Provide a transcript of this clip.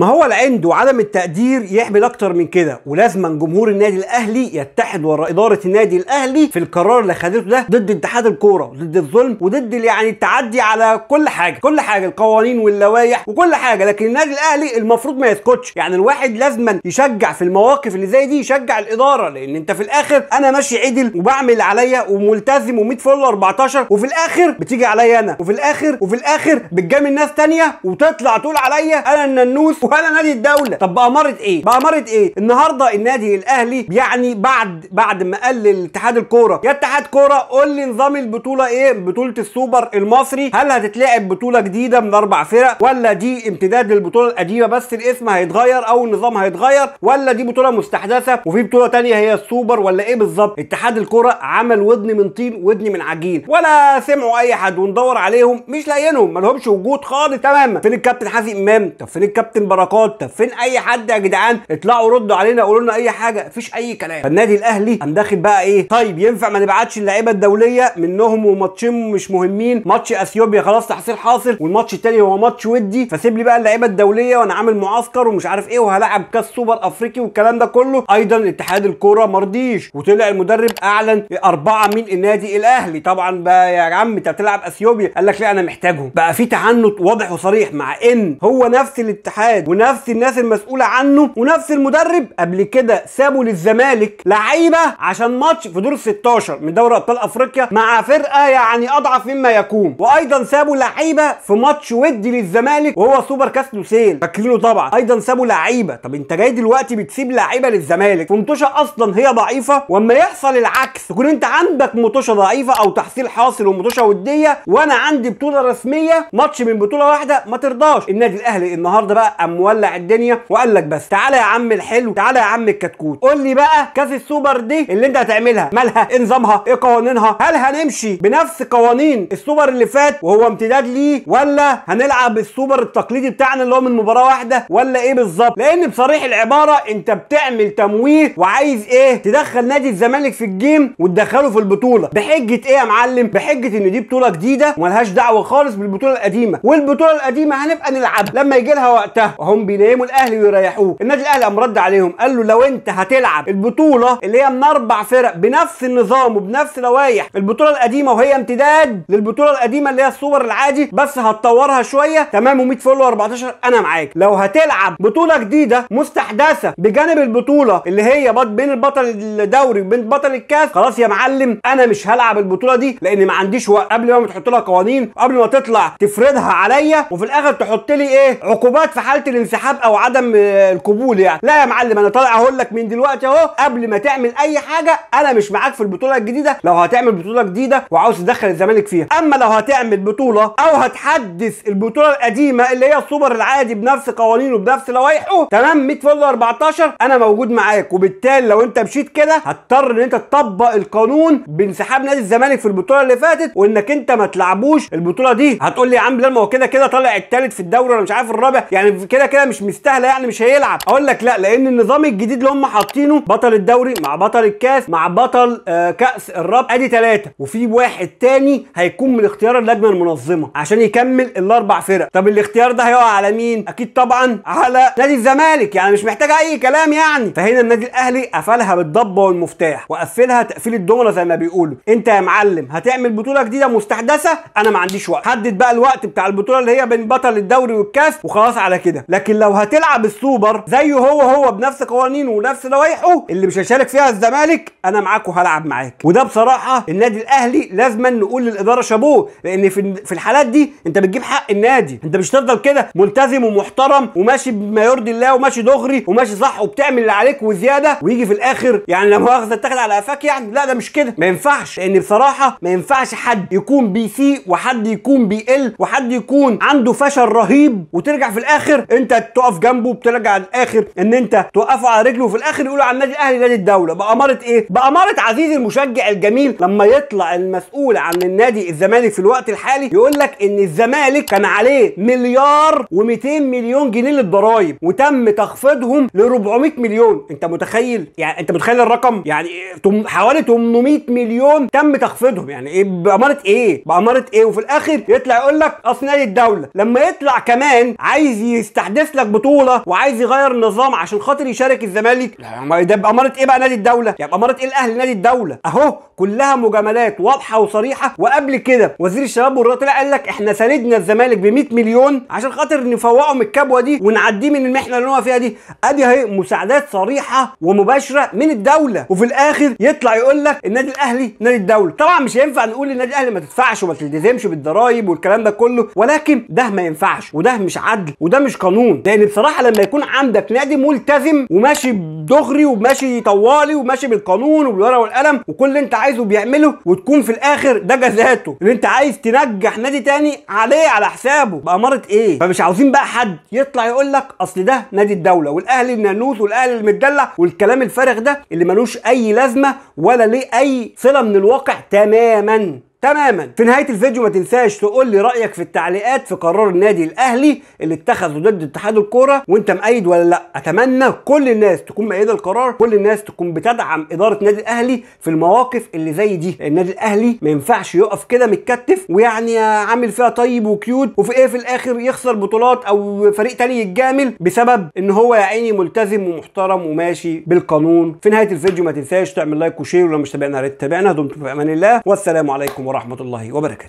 ما هو العند وعدم التقدير يحمل اكتر من كده ولازما جمهور النادي الاهلي يتحد ورا اداره النادي الاهلي في القرار اللي خدته ده ضد اتحاد الكوره ضد الظلم وضد يعني التعدي على كل حاجه كل حاجه القوانين واللوائح وكل حاجه لكن النادي الاهلي المفروض ما يسكتش يعني الواحد لازما يشجع في المواقف اللي زي دي يشجع الاداره لان انت في الاخر انا ماشي عدل وبعمل عليا وملتزم و100 فل 14 وفي الاخر بتيجي عليا انا وفي الاخر وفي الاخر بتجامل ناس تانية وتطلع تقول عليا انا الننوس ولا نادي الدوله طب باماره ايه باماره ايه النهارده النادي الاهلي يعني بعد بعد ما قال لاتحاد الكوره يا اتحاد كوره قول لي نظام البطوله ايه بطوله السوبر المصري هل هتتلعب بطوله جديده من اربع فرق ولا دي امتداد للبطوله القديمه بس الاسم هيتغير او النظام هيتغير ولا دي بطوله مستحدثه وفي بطوله تانية هي السوبر ولا ايه بالظبط اتحاد الكوره عمل ودن من طين ودن من عجين ولا سمعوا اي حد وندور عليهم مش لاقيينهم ما لهمش وجود خالص تماما فين الكابتن حازم امام طب فين الكابتن حركات طب فين اي حد يا جدعان اطلعوا ردوا علينا قولوا لنا اي حاجه مفيش اي كلام فالنادي الاهلي قام داخل بقى ايه طيب ينفع ما نبعتش اللعيبه الدوليه منهم وماتشين مش مهمين ماتش اثيوبيا خلاص تحصيل حاصل والماتش التاني هو ماتش ودي فسيب لي بقى اللعيبه الدوليه وانا عامل معسكر ومش عارف ايه وهلعب كاس سوبر افريقي والكلام ده كله ايضا اتحاد الكوره مرضيش وطلع المدرب اعلن اربعه من النادي الاهلي طبعا بقى يا عم انت بتلعب اثيوبيا قال لك لا انا محتاجهم بقى في تعنت واضح وصريح مع ان هو نفس الاتحاد الجهاد ونفس الناس المسؤوله عنه ونفس المدرب قبل كده سابوا للزمالك لعيبه عشان ماتش في دور 16 من دوري ابطال افريقيا مع فرقه يعني اضعف مما يكون وايضا سابوا لعيبه في ماتش ودي للزمالك وهو سوبر كاس لوسيل فاكرينه طبعا ايضا سابوا لعيبه طب انت جاي دلوقتي بتسيب لعيبه للزمالك فمتوشه اصلا هي ضعيفه واما يحصل العكس تكون انت عندك مطوشه ضعيفه او تحصيل حاصل ومطوشه وديه وانا عندي بطوله رسميه ماتش من بطوله واحده ما ترضاش النادي الاهلي النهارده بقى مولع الدنيا وقال لك بس تعالى يا عم الحلو تعالى يا عم الكتكوت قول لي بقى كاس السوبر دي اللي انت هتعملها مالها ايه نظامها ايه قوانينها هل هنمشي بنفس قوانين السوبر اللي فات وهو امتداد ليه ولا هنلعب السوبر التقليدي بتاعنا اللي هو من مباراه واحده ولا ايه بالظبط لان بصريح العباره انت بتعمل تمويه وعايز ايه تدخل نادي الزمالك في الجيم وتدخله في البطوله بحجه ايه يا معلم بحجه ان دي بطوله جديده وملهاش دعوه خالص بالبطوله القديمه والبطوله القديمه هنبقى نلعبها لما يجي لها وقتها وهم بيناموا الاهلي ويريحوه النادي الاهلي قام رد عليهم قال له لو انت هتلعب البطوله اللي هي من اربع فرق بنفس النظام وبنفس لوائح البطوله القديمه وهي امتداد للبطوله القديمه اللي هي السوبر العادي بس هتطورها شويه تمام و100 فولو 14 انا معاك لو هتلعب بطوله جديده مستحدثه بجانب البطوله اللي هي بين البطل الدوري وبين بطل الكاس خلاص يا معلم انا مش هلعب البطوله دي لان ما عنديش وقت قبل ما تحط لها قوانين قبل ما تطلع تفرضها عليا وفي الاخر تحط لي ايه عقوبات في حاله الانسحاب او عدم آه، القبول يعني لا يا معلم انا طالع اقول لك من دلوقتي اهو قبل ما تعمل اي حاجه انا مش معاك في البطوله الجديده لو هتعمل بطوله جديده وعاوز تدخل الزمالك فيها اما لو هتعمل بطوله او هتحدث البطوله القديمه اللي هي السوبر العادي بنفس قوانينه بنفس لوائحه تمام 100 فل 14 انا موجود معاك وبالتالي لو انت مشيت كده هتضطر ان انت تطبق القانون بانسحاب نادي الزمالك في البطوله اللي فاتت وانك انت ما تلعبوش البطوله دي هتقول لي يا عم لا ما هو كده كده طالع الثالث في الدوري ولا مش عارف الرابع يعني كده كده كده مش مستاهله يعني مش هيلعب اقول لك لا لان النظام الجديد اللي هم حاطينه بطل الدوري مع بطل الكاس مع بطل آه كاس الرابطه ادي ثلاثه وفي واحد ثاني هيكون من اختيار اللجنه المنظمه عشان يكمل الاربع فرق طب الاختيار ده هيقع على مين اكيد طبعا على نادي الزمالك يعني مش محتاج اي كلام يعني فهنا النادي الاهلي قفلها بالضبه والمفتاح وقفلها تقفيل الدومنه زي ما بيقولوا انت يا معلم هتعمل بطوله جديده مستحدثه انا ما عنديش وقت حدد بقى الوقت بتاع البطوله اللي هي بين بطل الدوري والكاس وخلاص على كده لكن لو هتلعب السوبر زيه هو هو بنفس قوانينه ونفس لوائحه اللي مش هيشارك فيها الزمالك انا معاك وهلعب معاك وده بصراحه النادي الاهلي لازما نقول للاداره شابوه لان في في الحالات دي انت بتجيب حق النادي انت مش هتفضل كده ملتزم ومحترم وماشي بما يرضي الله وماشي دغري وماشي صح وبتعمل اللي عليك وزياده ويجي في الاخر يعني لا مؤاخذه تاخد على قفاك يعني لا ده مش كده ما ينفعش لان بصراحه ما ينفعش حد يكون بيسيء وحد يكون بيقل وحد يكون عنده فشل رهيب وترجع في الاخر انت تقف جنبه بترجع الاخر ان انت توقفه على رجله وفي الاخر يقولوا على النادي الاهلي نادي الدوله باماره ايه باماره عزيزي المشجع الجميل لما يطلع المسؤول عن النادي الزمالك في الوقت الحالي يقول لك ان الزمالك كان عليه مليار و200 مليون جنيه للضرايب وتم تخفيضهم ل 400 مليون انت متخيل يعني انت متخيل الرقم يعني حوالي 800 مليون تم تخفيضهم يعني ايه باماره ايه باماره ايه وفي الاخر يطلع يقول لك اصل نادي الدوله لما يطلع كمان عايز يستح حدث لك بطوله وعايز يغير النظام عشان خاطر يشارك الزمالك ده باماره ايه بقى نادي الدوله يبقى باماره ايه الاهلي نادي الدوله اهو كلها مجاملات واضحه وصريحه وقبل كده وزير الشباب والرياضه طلع قال لك احنا ساندنا الزمالك ب 100 مليون عشان خاطر نفوقه من الكبوه دي ونعديه من المحنه اللي هو فيها دي ادي اهي مساعدات صريحه ومباشره من الدوله وفي الاخر يطلع يقول لك النادي الاهلي نادي الدوله طبعا مش هينفع نقول النادي الاهلي ما تدفعش وما تلتزمش بالضرايب والكلام ده كله ولكن ده ما ينفعش وده مش عدل وده مش قانون القانون لان بصراحه لما يكون عندك نادي ملتزم وماشي دغري وماشي طوالي وماشي بالقانون وبالورقه والقلم وكل اللي انت عايزه بيعمله وتكون في الاخر ده جزاته اللي انت عايز تنجح نادي تاني عليه على حسابه باماره ايه فمش عاوزين بقى حد يطلع يقول لك اصل ده نادي الدوله والاهلي النانوس والاهلي المدلع والكلام الفارغ ده اللي ملوش اي لازمه ولا ليه اي صله من الواقع تماما تماما في نهايه الفيديو ما تنساش تقول لي رايك في التعليقات في قرار النادي الاهلي اللي اتخذه ضد اتحاد الكوره وانت مؤيد ولا لا اتمنى كل الناس تكون مؤيده القرار كل الناس تكون بتدعم اداره النادي الاهلي في المواقف اللي زي دي النادي الاهلي ما ينفعش يقف كده متكتف ويعني عامل فيها طيب وكيوت وفي ايه في الاخر يخسر بطولات او فريق تاني يتجامل بسبب ان هو يا عيني ملتزم ومحترم وماشي بالقانون في نهايه الفيديو ما تنساش تعمل لايك وشير ولو مش تابعنا يا ريت تابعنا دمتم في امان الله والسلام عليكم ورحمة الله وبركاته